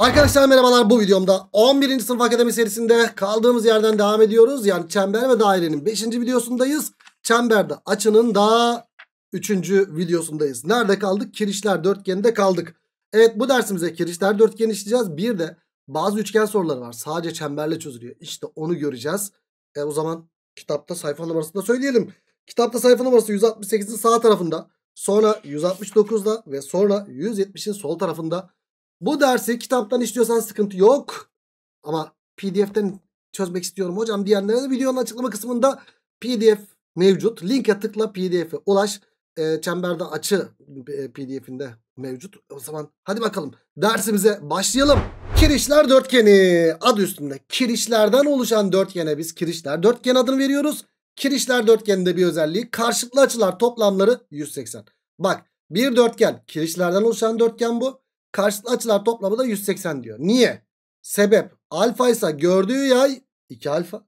Arkadaşlar merhabalar bu videomda 11. sınıf akademi serisinde kaldığımız yerden devam ediyoruz. Yani çember ve dairenin 5. videosundayız. Çemberde açının da 3. videosundayız. Nerede kaldık? Kirişler dörtgeninde kaldık. Evet bu dersimize kirişler dörtgeni işleyeceğiz. Bir de bazı üçgen soruları var. Sadece çemberle çözülüyor. İşte onu göreceğiz. E, o zaman kitapta sayfa numarasını da söyleyelim. Kitapta sayfa numarası 168'in sağ tarafında. Sonra 169'da ve sonra 170'in sol tarafında bu dersi kitaptan istiyorsan sıkıntı yok. Ama pdf'den çözmek istiyorum hocam diyenlere videonun açıklama kısmında pdf mevcut. Linke tıkla pdf'e ulaş. E, çemberde açı e, pdf'inde mevcut. O zaman hadi bakalım dersimize başlayalım. Kirişler dörtgeni adı üstünde. Kirişlerden oluşan dörtgene biz kirişler dörtgen adını veriyoruz. Kirişler dörtgeninde bir özelliği karşılıklı açılar toplamları 180. Bak bir dörtgen kirişlerden oluşan dörtgen bu. Karşılıklı açılar toplamı da 180 diyor. Niye? Sebep alfa ise gördüğü yay 2 alfa.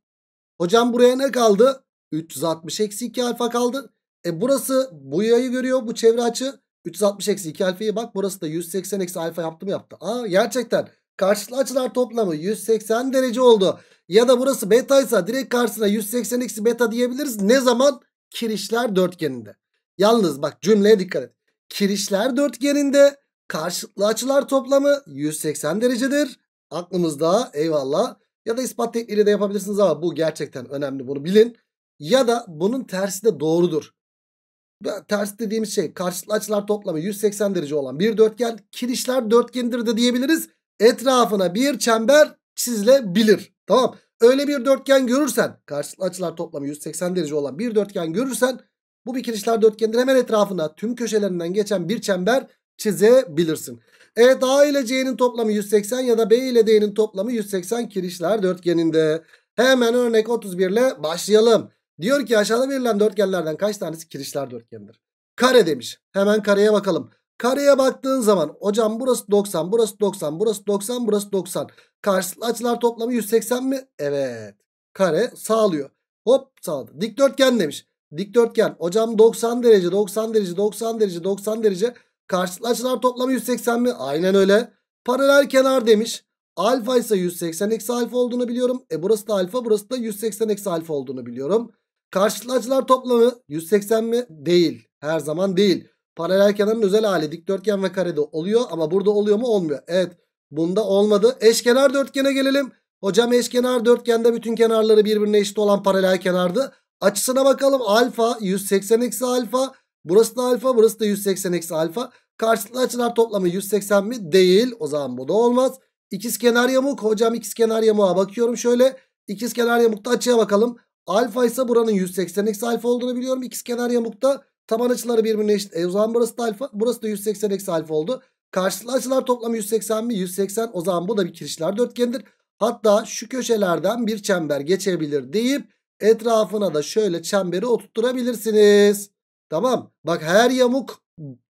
Hocam buraya ne kaldı? 360 eksi 2 alfa kaldı. E burası bu yayı görüyor bu çevre açı. 360 eksi 2 alfayı bak burası da 180 eksi alfa yaptı mı yaptı. Aa gerçekten karşılıklı açılar toplamı 180 derece oldu. Ya da burası beta ise direkt karşısına 180 eksi beta diyebiliriz. Ne zaman? Kirişler dörtgeninde. Yalnız bak cümleye dikkat et. Kirişler dörtgeninde karşılıklı açılar toplamı 180 derecedir. Aklımızda eyvallah. Ya da ispat tekniğiyle de yapabilirsiniz ama bu gerçekten önemli bunu bilin. Ya da bunun tersi de doğrudur. Ters dediğimiz şey karşılıklı açılar toplamı 180 derece olan bir dörtgen. Kirişler dörtgendir de diyebiliriz. Etrafına bir çember çizilebilir. Tamam. Öyle bir dörtgen görürsen karşılıklı açılar toplamı 180 derece olan bir dörtgen görürsen bu bir kirişler dörtgendir. Hemen etrafına tüm köşelerinden geçen bir çember çizebilirsin. Evet A ile C'nin toplamı 180 ya da B ile D'nin toplamı 180 kirişler dörtgeninde. Hemen örnek 31 ile başlayalım. Diyor ki aşağıda verilen dörtgenlerden kaç tanesi kirişler dörtgenidir? Kare demiş. Hemen kareye bakalım. Kareye baktığın zaman hocam burası 90, burası 90, burası 90, burası 90. Karşılıklı açılar toplamı 180 mi? Evet. Kare sağlıyor. Hop sağladı. Dikdörtgen demiş. Dikdörtgen. Hocam 90 derece, 90 derece, 90 derece, 90 derece. Karşılıklı açılar toplamı 180 mi? Aynen öyle. Paralel kenar demiş. Alfa ise 180 eksi alfa olduğunu biliyorum. E burası da alfa burası da 180 eksi alfa olduğunu biliyorum. Karşılıklı açılar toplamı 180 mi? Değil. Her zaman değil. Paralel kenarın özel hali dikdörtgen ve karede oluyor ama burada oluyor mu? Olmuyor. Evet. Bunda olmadı. Eşkenar dörtgene gelelim. Hocam eşkenar dörtgende bütün kenarları birbirine eşit olan paralel kenardı. Açısına bakalım. Alfa 180 eksi alfa. Burası da alfa burası da 180 eksi alfa. Karşılıklı açılar toplamı 180 mi? Değil. O zaman bu da olmaz. İkiz kenar yamuk. Hocam ikiz kenar yamuğa bakıyorum şöyle. İkiz kenar yamukta açıya bakalım. Alfa ise buranın 180 eksi alfa olduğunu biliyorum. İkiz kenar yamukta taban açıları birbirine eşit. E o zaman burası da alfa. Burası da 180 eksi alfa oldu. Karşılıklı açılar toplamı 180 mi? 180. O zaman bu da bir kirişler dörtgendir. Hatta şu köşelerden bir çember geçebilir deyip etrafına da şöyle çemberi oturtturabilirsiniz. Tamam. Bak her yamuk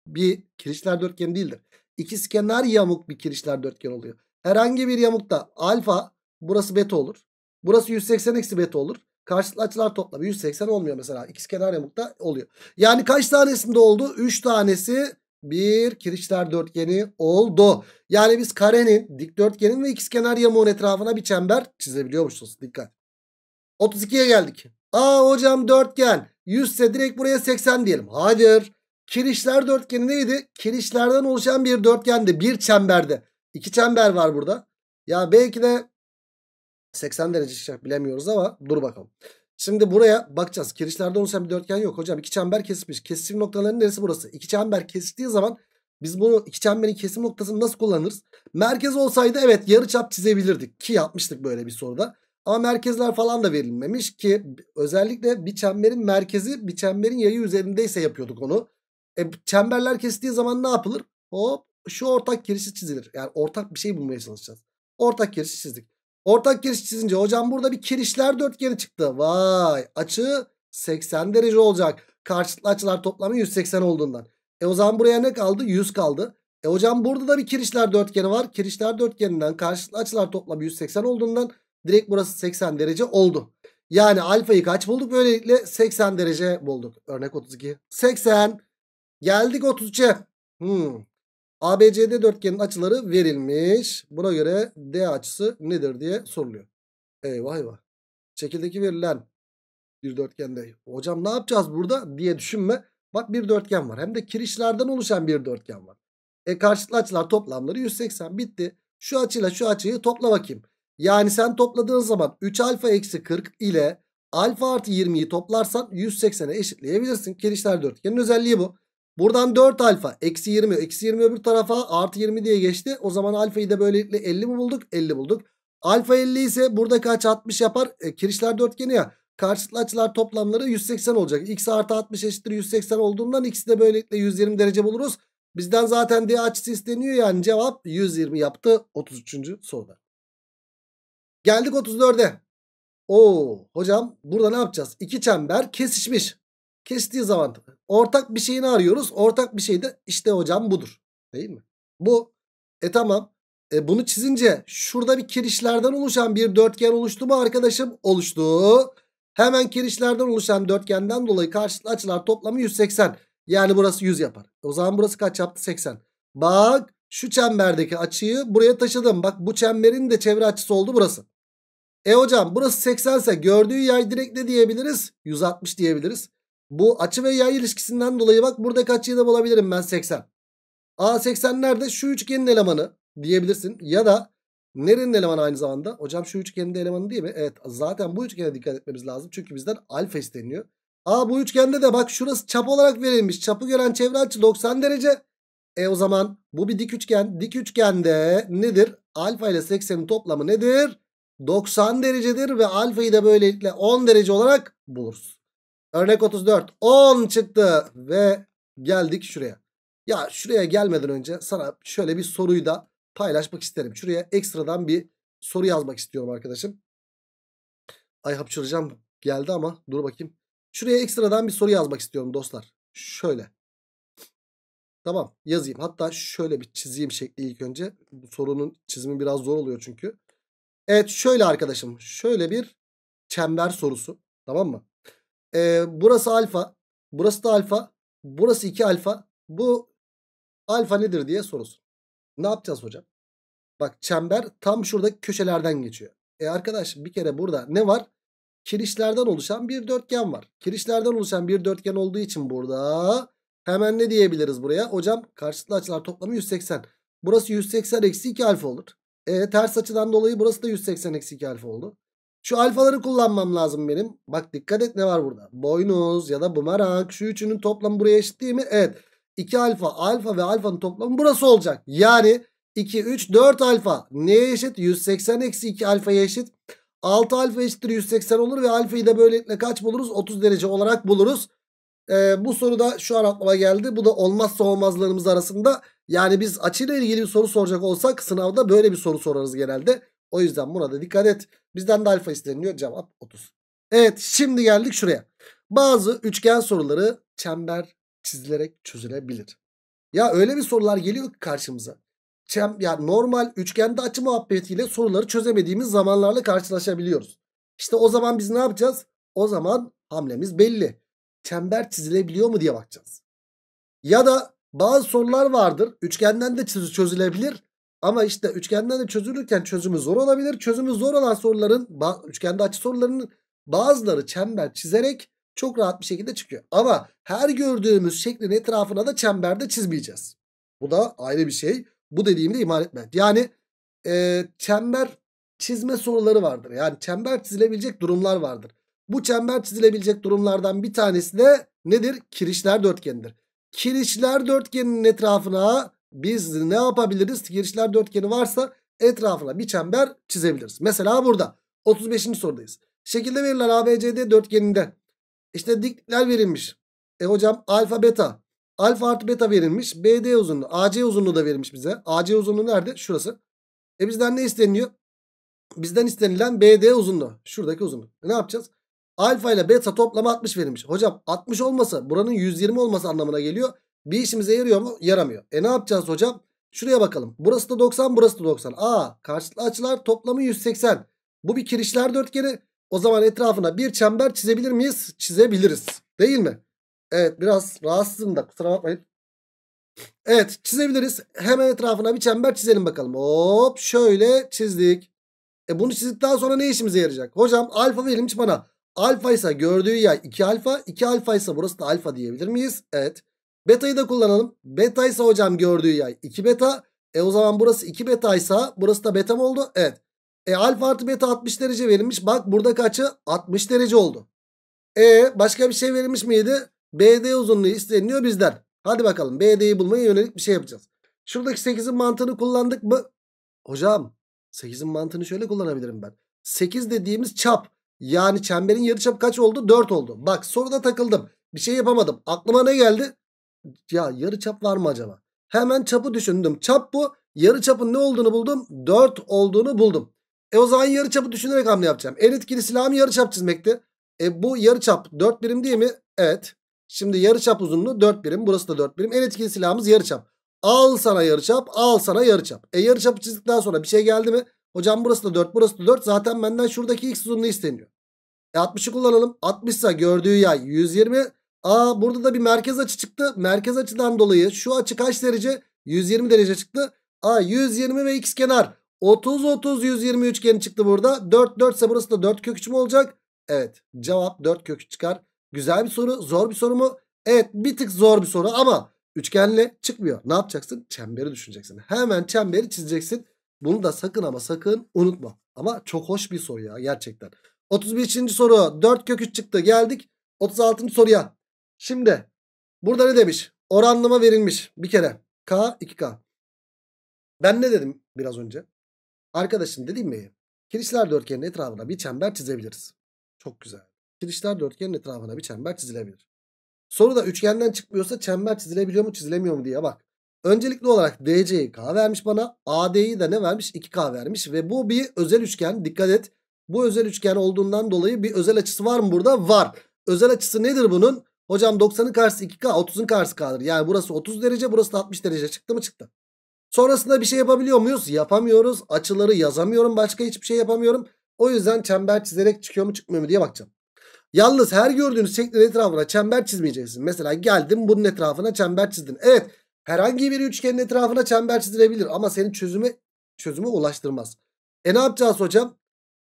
bir kirişler dörtgen değildir. İkiz kenar yamuk bir kirişler dörtgen oluyor. Herhangi bir yamukta alfa burası beta olur. Burası 180 eksi beta olur. Karşılıklı açılar toplamı 180 olmuyor mesela. İkiz kenar yamukta oluyor. Yani kaç tanesinde oldu? 3 tanesi bir kirişler dörtgeni oldu. Yani biz karenin, dikdörtgenin ve ikizkenar yamuğun etrafına bir çember çizebiliyormuşuz. Dikkat. 32'ye geldik. Aa hocam dörtgen. 100 ise direkt buraya 80 diyelim. Hayır. Kirişler dörtgeni neydi? Kirişlerden oluşan bir dörtgendi. Bir çemberdi. İki çember var burada. Ya belki de 80 derece çıkacak bilemiyoruz ama dur bakalım. Şimdi buraya bakacağız. Kirişlerden oluşan bir dörtgen yok hocam. İki çember kesmiş. Kesim noktalarının neresi burası? İki çember kesiştiği zaman biz bunu iki çemberin kesim noktasını nasıl kullanırız? Merkez olsaydı evet yarıçap çizebilirdik ki yapmıştık böyle bir soruda. Ama merkezler falan da verilmemiş ki özellikle bir çemberin merkezi bir çemberin yayı üzerindeyse yapıyorduk onu. E, çemberler kestiği zaman ne yapılır? Hop şu ortak gerisi çizilir. Yani ortak bir şey bulmaya çalışacağız. Ortak gerisi çizdik. Ortak giriş çizince hocam burada bir kirişler dörtgeni çıktı. Vay açı 80 derece olacak. Karşılıklı açılar toplamı 180 olduğundan. E o zaman buraya ne kaldı? 100 kaldı. E hocam burada da bir kirişler dörtgeni var. Kirişler dörtgeninden karşılıklı açılar toplamı 180 olduğundan direkt burası 80 derece oldu. Yani alfayı kaç bulduk? Böylelikle 80 derece bulduk. Örnek 32. 80. Geldik 33. Hmm. ABCD dörtgenin açıları verilmiş. Buna göre D açısı nedir diye soruluyor. Eyvah eyvah. Şekildeki verilen bir dörtgende. Hocam ne yapacağız burada diye düşünme. Bak bir dörtgen var. Hem de kirişlerden oluşan bir dörtgen var. E karşılıklı açılar toplamları 180 bitti. Şu açıyla şu açıyı topla bakayım. Yani sen topladığın zaman 3 alfa eksi 40 ile alfa artı 20'yi toplarsan 180'e eşitleyebilirsin. Kirişler dörtgenin özelliği bu. Buradan 4 alfa eksi 20. Eksi 20 öbür tarafa artı 20 diye geçti. O zaman alfayı da böylelikle 50 mi bulduk? 50 bulduk. Alfa 50 ise burada kaç 60 yapar? E, kirişler dörtgeni ya. Karşıtlı açılar toplamları 180 olacak. X artı 60 eşittir 180 olduğundan x'i de böylelikle 120 derece buluruz. Bizden zaten D açısı isteniyor yani cevap 120 yaptı 33. soruda. Geldik 34'e. Oo hocam burada ne yapacağız? İki çember kesişmiş. Kestiği zaman ortak bir şeyini arıyoruz. Ortak bir şey de işte hocam budur. Değil mi? Bu. E tamam. E bunu çizince şurada bir kirişlerden oluşan bir dörtgen oluştu mu arkadaşım? Oluştu. Hemen kirişlerden oluşan dörtgenden dolayı karşılıklı açılar toplamı 180. Yani burası 100 yapar. O zaman burası kaç yaptı? 80. Bak şu çemberdeki açıyı buraya taşıdım. Bak bu çemberin de çevre açısı oldu burası. E hocam burası 80 ise gördüğü yay direkt ne diyebiliriz? 160 diyebiliriz. Bu açı ve yay ilişkisinden dolayı bak burada kaç da bulabilirim ben 80. A 80 nerede? Şu üçgenin elemanı diyebilirsin. Ya da nerenin elemanı aynı zamanda? Hocam şu üçgenin de elemanı değil mi? Evet zaten bu üçgene dikkat etmemiz lazım. Çünkü bizden alfa isteniyor. A bu üçgende de bak şurası çap olarak verilmiş. Çapı gören çevre açı 90 derece. E o zaman bu bir dik üçgen. Dik üçgende nedir? Alfa ile 80'in toplamı nedir? 90 derecedir ve alfayı da böylelikle 10 derece olarak buluruz. Örnek 34. 10 çıktı. Ve geldik şuraya. Ya şuraya gelmeden önce sana şöyle bir soruyu da paylaşmak isterim. Şuraya ekstradan bir soru yazmak istiyorum arkadaşım. Ay hapşıracağım geldi ama dur bakayım. Şuraya ekstradan bir soru yazmak istiyorum dostlar. Şöyle. Tamam yazayım. Hatta şöyle bir çizeyim şekli ilk önce. Bu sorunun çizimi biraz zor oluyor çünkü. Evet şöyle arkadaşım. Şöyle bir çember sorusu. Tamam mı? E, burası alfa. Burası da alfa. Burası 2 alfa. Bu alfa nedir diye sorusun. Ne yapacağız hocam? Bak çember tam şuradaki köşelerden geçiyor. E arkadaş bir kere burada ne var? Kirişlerden oluşan bir dörtgen var. Kirişlerden oluşan bir dörtgen olduğu için burada hemen ne diyebiliriz buraya? Hocam karşılıklı açılar toplamı 180. Burası 180 eksi 2 alfa olur. E ters açıdan dolayı burası da 180 eksi 2 alfa oldu. Şu alfaları kullanmam lazım benim. Bak dikkat et ne var burada. Boynuz ya da bumerang. Şu üçünün toplamı buraya eşit değil mi? Evet. 2 alfa, alfa ve alfanın toplamı burası olacak. Yani 2, 3, 4 alfa. Neye eşit? 180 eksi 2 alfaya eşit. 6 alfa eşittir 180 olur ve alfayı da böylelikle kaç buluruz? 30 derece olarak buluruz. Ee, bu soru da şu an aklıma geldi. Bu da olmazsa olmazlarımız arasında. Yani biz açıyla ilgili bir soru soracak olsak sınavda böyle bir soru sorarız genelde. O yüzden buna da dikkat et. Bizden de alfa isteniliyor. Cevap 30. Evet şimdi geldik şuraya. Bazı üçgen soruları çember çizilerek çözülebilir. Ya öyle bir sorular geliyor ki karşımıza. Çem, ya normal üçgende açı muhabbetiyle soruları çözemediğimiz zamanlarla karşılaşabiliyoruz. İşte o zaman biz ne yapacağız? O zaman hamlemiz belli. Çember çizilebiliyor mu diye bakacağız. Ya da bazı sorular vardır. Üçgenden de çözülebilir. Ama işte üçgenden de çözülürken çözümü zor olabilir. Çözümü zor olan soruların üçgende açı sorularının bazıları çember çizerek çok rahat bir şekilde çıkıyor. Ama her gördüğümüz şeklin etrafına da çemberde çizmeyeceğiz. Bu da ayrı bir şey. Bu dediğimi de imal etme. Yani e, çember çizme soruları vardır. Yani çember çizilebilecek durumlar vardır. Bu çember çizilebilecek durumlardan bir tanesi de nedir? Kirişler dörtgenidir. Kirişler dörtgenin etrafına biz ne yapabiliriz? Girişler dörtgeni varsa etrafına bir çember çizebiliriz. Mesela burada 35. sorudayız. Şekilde verilen ABCD dörtgeninde işte dikler verilmiş. E hocam alfa beta. Alfa artı beta verilmiş. BD uzunluğu. AC uzunluğu da verilmiş bize. AC uzunluğu nerede? Şurası. E bizden ne isteniyor? Bizden istenilen BD uzunluğu. Şuradaki uzunluk. E ne yapacağız? Alfa ile beta toplamı 60 verilmiş. Hocam 60 olmasa buranın 120 olması anlamına geliyor. Bir işimize yarıyor mu? Yaramıyor. E ne yapacağız hocam? Şuraya bakalım. Burası da 90 burası da 90. Aa karşılıklı açılar toplamı 180. Bu bir kirişler dörtgeni. O zaman etrafına bir çember çizebilir miyiz? Çizebiliriz. Değil mi? Evet biraz rahatsızım da kusura bakmayın. Evet çizebiliriz. Hemen etrafına bir çember çizelim bakalım. Hop şöyle çizdik. E bunu çizdikten sonra ne işimize yarayacak? Hocam alfa verilmiş bana. Alfa ise gördüğü yer 2 alfa. 2 alfa ise burası da alfa diyebilir miyiz? Evet. Beta'yı da kullanalım. Beta ise hocam gördüğü yay 2 beta. E o zaman burası 2 beta ise burası da beta mı oldu? Evet. E alfa artı beta 60 derece verilmiş. Bak burada kaçı? 60 derece oldu. E başka bir şey verilmiş miydi? BD uzunluğu isteniyor bizden. Hadi bakalım BD'yi bulmaya yönelik bir şey yapacağız. Şuradaki 8'in mantığını kullandık mı? Hocam 8'in mantığını şöyle kullanabilirim ben. 8 dediğimiz çap yani çemberin yarıçapı kaç oldu? 4 oldu. Bak soruda takıldım. Bir şey yapamadım. Aklıma ne geldi? ya yarı çap var mı acaba? Hemen çapı düşündüm. Çap bu. Yarı çapın ne olduğunu buldum. 4 olduğunu buldum. E o zaman yarı çapı düşünerek hamle yapacağım. En etkili silahım yarı çap çizmekti. E bu yarı çap 4 birim değil mi? Evet. Şimdi yarı çap uzunluğu 4 birim. Burası da 4 birim. En etkili silahımız yarı çap. Al sana yarı çap. Al sana yarı çap. E yarı çapı çizdikten sonra bir şey geldi mi? Hocam burası da 4 burası da 4. Zaten benden şuradaki x uzunluğu isteniyor. E 60'ı kullanalım. 60 ise gördüğü yay 120. Aa burada da bir merkez açı çıktı. Merkez açıdan dolayı şu açı kaç derece? 120 derece çıktı. Aa 120 ve x kenar. 30 30 120 üçgeni çıktı burada. 4 4 ise burası da 4 kök 3 mü olacak? Evet cevap 4 kök çıkar. Güzel bir soru. Zor bir soru mu? Evet bir tık zor bir soru ama üçgenle çıkmıyor. Ne yapacaksın? Çemberi düşüneceksin. Hemen çemberi çizeceksin. Bunu da sakın ama sakın unutma. Ama çok hoş bir soru ya gerçekten. 35. soru 4 kök 3 çıktı geldik. 36. soruya Şimdi burada ne demiş? Oranlama verilmiş bir kere. K 2K. Ben ne dedim biraz önce? Arkadaşım dediğim mi? Kirişler dörtgenin etrafına bir çember çizebiliriz. Çok güzel. Kirişler dörtgenin etrafına bir çember çizilebilir. Soru da üçgenden çıkmıyorsa çember çizilebiliyor mu çizilemiyor mu diye bak. Öncelikli olarak DC'yi K vermiş bana. AD'yi de ne vermiş? 2K vermiş. Ve bu bir özel üçgen. Dikkat et. Bu özel üçgen olduğundan dolayı bir özel açısı var mı burada? Var. Özel açısı nedir bunun? Hocam 90'ın karşısı 2K 30'un karşısı K'dır. Yani burası 30 derece burası da 60 derece çıktı mı çıktı. Sonrasında bir şey yapabiliyor muyuz? Yapamıyoruz. Açıları yazamıyorum. Başka hiçbir şey yapamıyorum. O yüzden çember çizerek çıkıyor mu çıkmıyor mu diye bakacağım. Yalnız her gördüğünüz şeklin etrafına çember çizmeyeceksin. Mesela geldim bunun etrafına çember çizdin. Evet herhangi bir üçgenin etrafına çember çizilebilir ama senin çözümü çözüme ulaştırmaz. E ne yapacağız hocam?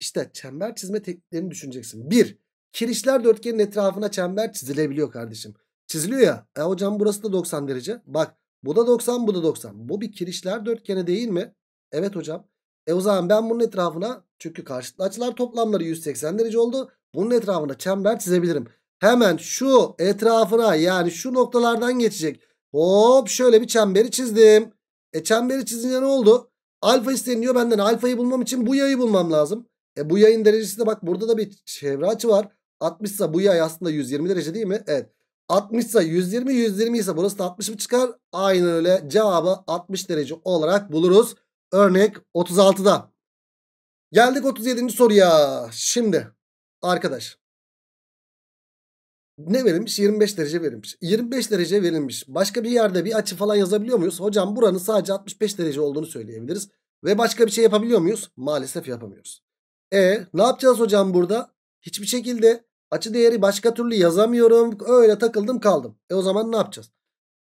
İşte çember çizme tekniklerini düşüneceksin. Bir, kirişler dörtgenin etrafına çember çizilebiliyor kardeşim. Çiziliyor ya. E hocam burası da 90 derece. Bak bu da 90 bu da 90. Bu bir kirişler dörtgeni değil mi? Evet hocam. E o zaman ben bunun etrafına çünkü karşıtlı açılar toplamları 180 derece oldu. Bunun etrafına çember çizebilirim. Hemen şu etrafına yani şu noktalardan geçecek. Hop şöyle bir çemberi çizdim. E çemberi çizince ne oldu? Alfa isteniyor benden. Alfayı bulmam için bu yayı bulmam lazım. E bu yayın derecesi de bak burada da bir çevre açı var. 60 ise bu yay aslında 120 derece değil mi? Evet. 60 ise 120 120 ise burası da 60 mı çıkar? Aynen öyle cevabı 60 derece olarak buluruz. Örnek 36'da. Geldik 37. soruya. Şimdi arkadaş ne verilmiş? 25 derece verilmiş. 25 derece verilmiş. Başka bir yerde bir açı falan yazabiliyor muyuz? Hocam buranın sadece 65 derece olduğunu söyleyebiliriz. Ve başka bir şey yapabiliyor muyuz? Maalesef yapamıyoruz. E ne yapacağız hocam burada? Hiçbir şekilde açı değeri başka türlü yazamıyorum. Öyle takıldım kaldım. E o zaman ne yapacağız?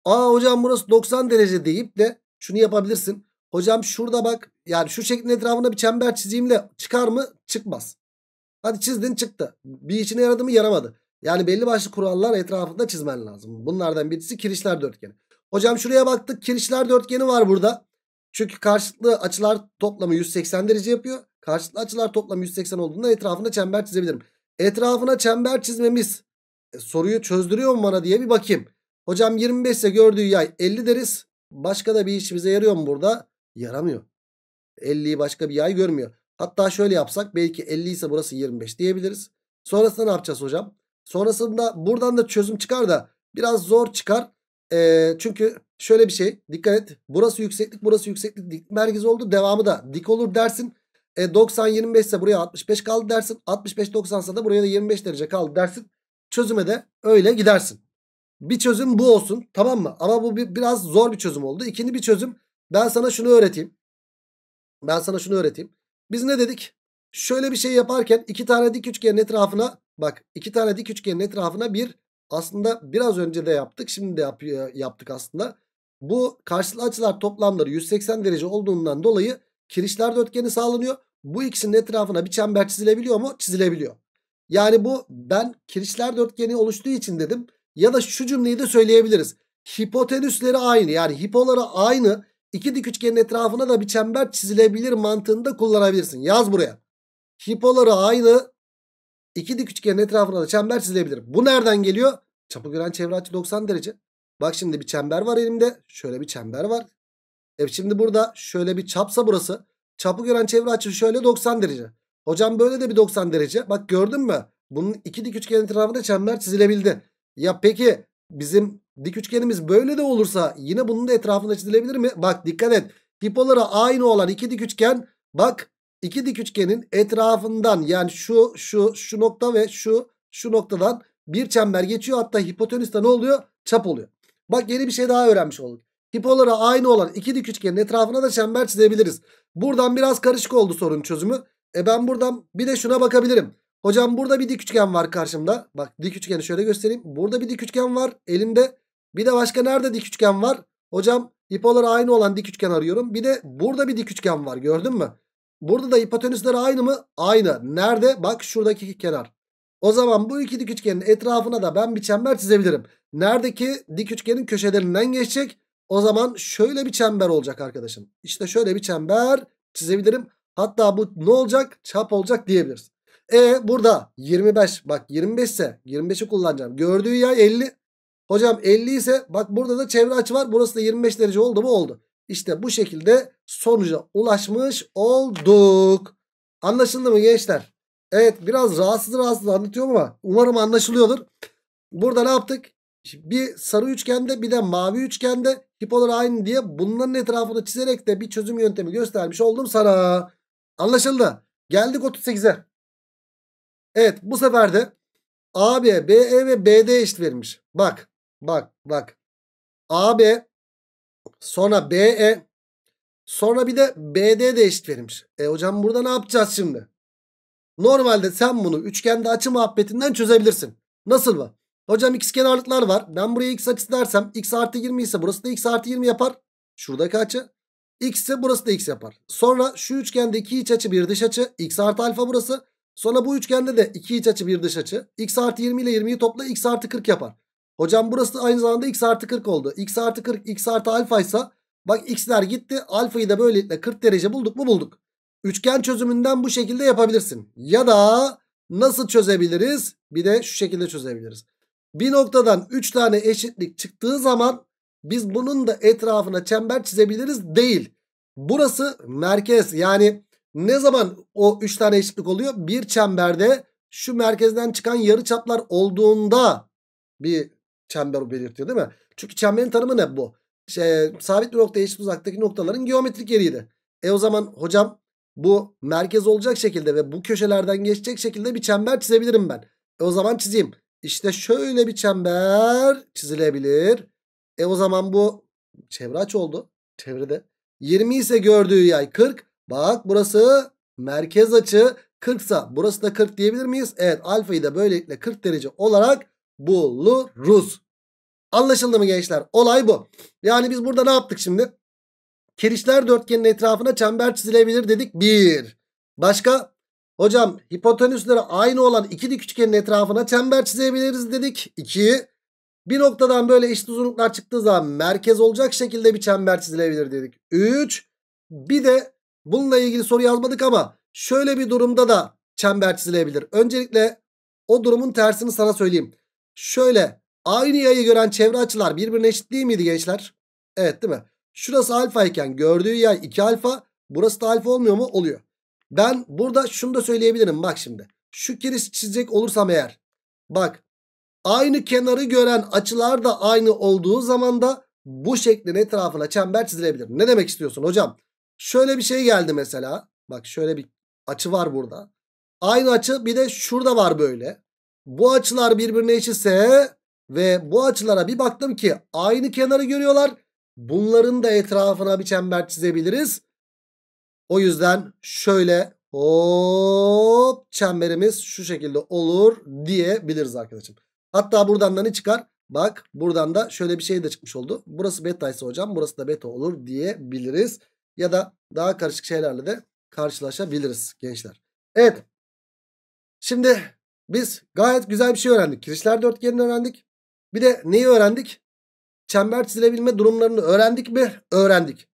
Aa hocam burası 90 derece deyip de şunu yapabilirsin. Hocam şurada bak yani şu şeklin etrafında bir çember çizeyimle çıkar mı? Çıkmaz. Hadi çizdin çıktı. Bir içine yaradı mı yaramadı. Yani belli başlı kurallar etrafında çizmen lazım. Bunlardan birisi kirişler dörtgeni. Hocam şuraya baktık kirişler dörtgeni var burada. Çünkü karşılıklı açılar toplamı 180 derece yapıyor. Karşılıklı açılar toplamı 180 olduğunda etrafında çember çizebilirim. Etrafına çember çizmemiz e, soruyu çözdürüyor mu bana diye bir bakayım. Hocam 25 ise gördüğü yay 50 deriz. Başka da bir işimize yarıyor mu burada? Yaramıyor. 50'yi başka bir yay görmüyor. Hatta şöyle yapsak belki 50 ise burası 25 diyebiliriz. Sonrasında ne yapacağız hocam? Sonrasında buradan da çözüm çıkar da biraz zor çıkar. E, çünkü şöyle bir şey dikkat et. Burası yükseklik burası yükseklik dik merkez oldu. Devamı da dik olur dersin. E 90 25 ise buraya 65 kaldı dersin. 65 90 ise da buraya da 25 derece kaldı dersin. Çözüme de öyle gidersin. Bir çözüm bu olsun tamam mı? Ama bu bir, biraz zor bir çözüm oldu. İkinci bir çözüm ben sana şunu öğreteyim. Ben sana şunu öğreteyim. Biz ne dedik? Şöyle bir şey yaparken iki tane dik üçgenin etrafına bak iki tane dik üçgenin etrafına bir aslında biraz önce de yaptık şimdi de yap, yaptık aslında. Bu karşılıklı açılar toplamları 180 derece olduğundan dolayı kirişler dörtgeni sağlanıyor bu ikisinin etrafına bir çember çizilebiliyor mu? Çizilebiliyor. Yani bu ben kirişler dörtgeni oluştuğu için dedim. Ya da şu cümleyi de söyleyebiliriz. Hipotenüsleri aynı yani hipoları aynı. iki dik üçgenin etrafına da bir çember çizilebilir mantığında kullanabilirsin. Yaz buraya. Hipoları aynı. iki dik üçgenin etrafına da çember çizilebilir. Bu nereden geliyor? Çapıgören çevre açı 90 derece. Bak şimdi bir çember var elimde. Şöyle bir çember var. Evet şimdi burada şöyle bir çapsa burası. Çapı gören çevre açısı şöyle 90 derece. Hocam böyle de bir 90 derece. Bak gördün mü? Bunun iki dik üçgen etrafında çember çizilebildi. Ya peki bizim dik üçgenimiz böyle de olursa yine bunun da etrafında çizilebilir mi? Bak dikkat et. Hipolara aynı olan iki dik üçgen bak iki dik üçgenin etrafından yani şu şu şu nokta ve şu şu noktadan bir çember geçiyor. Hatta hipotenüs ne oluyor? Çap oluyor. Bak yeni bir şey daha öğrenmiş olduk. Hipoları aynı olan iki dik üçgenin etrafına da çember çizebiliriz. Buradan biraz karışık oldu sorun çözümü. E ben buradan bir de şuna bakabilirim. Hocam burada bir dik üçgen var karşımda. Bak dik üçgeni şöyle göstereyim. Burada bir dik üçgen var elimde. Bir de başka nerede dik üçgen var? Hocam hipoları aynı olan dik üçgen arıyorum. Bir de burada bir dik üçgen var gördün mü? Burada da hipotenüsler aynı mı? Aynı. Nerede? Bak şuradaki kenar. O zaman bu iki dik üçgenin etrafına da ben bir çember çizebilirim. Neredeki dik üçgenin köşelerinden geçecek. O zaman şöyle bir çember olacak arkadaşım. İşte şöyle bir çember çizebilirim. Hatta bu ne olacak? Çap olacak diyebiliriz. E burada 25 bak 25 ise 25'i kullanacağım. Gördüğü yay 50. Hocam 50 ise bak burada da çevre açı var. Burası da 25 derece oldu mu? Oldu. İşte bu şekilde sonuca ulaşmış olduk. Anlaşıldı mı gençler? Evet biraz rahatsız rahatsız anlatıyorum ama umarım anlaşılıyordur. Burada ne yaptık? Bir sarı üçgende bir de mavi üçgende Hipolar aynı diye bunların etrafını çizerek de bir çözüm yöntemi göstermiş oldum sana. Anlaşıldı. Geldik 38'e. Evet bu sefer de AB, BE ve BD eşit verilmiş. Bak bak bak. AB sonra BE sonra bir de BD de eşit verilmiş. E hocam burada ne yapacağız şimdi? Normalde sen bunu üçgende açı muhabbetinden çözebilirsin. Nasıl bu? Hocam x kenarlıklar var. Ben buraya x açısı dersem x artı 20 ise burası da x artı 20 yapar. Şuradaki açı. x ise burası da x yapar. Sonra şu üçgende iki iç açı bir dış açı. x artı alfa burası. Sonra bu üçgende de iki iç açı bir dış açı. x artı 20 ile 20'yi topla x artı 40 yapar. Hocam burası aynı zamanda x artı 40 oldu. x artı 40 x artı alfa ise bak x'ler gitti. Alfayı da böylelikle 40 derece bulduk mu bulduk. Üçgen çözümünden bu şekilde yapabilirsin. Ya da nasıl çözebiliriz? Bir de şu şekilde çözebiliriz. Bir noktadan 3 tane eşitlik çıktığı zaman biz bunun da etrafına çember çizebiliriz değil. Burası merkez yani ne zaman o 3 tane eşitlik oluyor? Bir çemberde şu merkezden çıkan yarı çaplar olduğunda bir çember belirtiyor değil mi? Çünkü çemberin tanımı ne bu? Şey, sabit bir nokta eşit uzaktaki noktaların geometrik yeriydi. E o zaman hocam bu merkez olacak şekilde ve bu köşelerden geçecek şekilde bir çember çizebilirim ben. E o zaman çizeyim. İşte şöyle bir çember çizilebilir. E o zaman bu çevre aç oldu. Çevrede. 20 ise gördüğü yay 40. Bak burası merkez açı 40 sa burası da 40 diyebilir miyiz? Evet alfayı da böylelikle 40 derece olarak buluruz. Anlaşıldı mı gençler? Olay bu. Yani biz burada ne yaptık şimdi? Kirişler dörtgenin etrafına çember çizilebilir dedik. Bir. Başka? Hocam hipotenüsleri aynı olan iki dik üçgenin etrafına çember çizebiliriz dedik. 2. Bir noktadan böyle eşit uzunluklar çıktığı zaman merkez olacak şekilde bir çember çizilebilir dedik. 3. Bir de bununla ilgili soru yazmadık ama şöyle bir durumda da çember çizilebilir. Öncelikle o durumun tersini sana söyleyeyim. Şöyle aynı yayı gören çevre açılar birbirine eşit değil miydi gençler? Evet değil mi? Şurası alfa iken gördüğü yay 2 alfa. Burası da alfa olmuyor mu? Oluyor. Ben burada şunu da söyleyebilirim bak şimdi. Şu kiriş çizecek olursam eğer. Bak aynı kenarı gören açılar da aynı olduğu zaman da bu şeklin etrafına çember çizilebilir. Ne demek istiyorsun hocam? Şöyle bir şey geldi mesela. Bak şöyle bir açı var burada. Aynı açı bir de şurada var böyle. Bu açılar birbirine eşitse ve bu açılara bir baktım ki aynı kenarı görüyorlar. Bunların da etrafına bir çember çizebiliriz. O yüzden şöyle hop çemberimiz şu şekilde olur diyebiliriz arkadaşım. Hatta buradan da ne çıkar? Bak buradan da şöyle bir şey de çıkmış oldu. Burası beta ise hocam burası da beta olur diyebiliriz. Ya da daha karışık şeylerle de karşılaşabiliriz gençler. Evet. Şimdi biz gayet güzel bir şey öğrendik. Kirişler dörtgenini öğrendik. Bir de neyi öğrendik? Çember çizilebilme durumlarını öğrendik mi? Öğrendik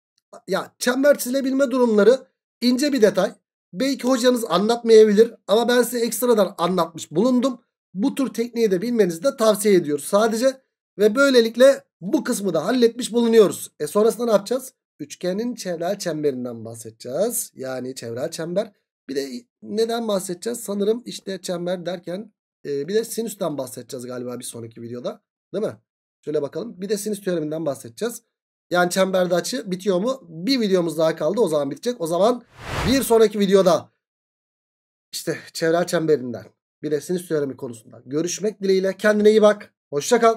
ya çember çizilebilme durumları ince bir detay. Belki hocanız anlatmayabilir ama ben size ekstradan anlatmış bulundum. Bu tür tekniği de bilmenizi de tavsiye ediyoruz sadece. Ve böylelikle bu kısmı da halletmiş bulunuyoruz. E sonrasında ne yapacağız? Üçgenin çevrel çemberinden bahsedeceğiz. Yani çevrel çember. Bir de neden bahsedeceğiz? Sanırım işte çember derken e, bir de sinüsten bahsedeceğiz galiba bir sonraki videoda. Değil mi? Şöyle bakalım. Bir de sinüs teoreminden bahsedeceğiz. Yani çemberde açı bitiyor mu? Bir videomuz daha kaldı o zaman bitecek. O zaman bir sonraki videoda işte çevrel çemberinden bir de sinüs teoremi konusunda görüşmek dileğiyle. Kendine iyi bak. Hoşça kal.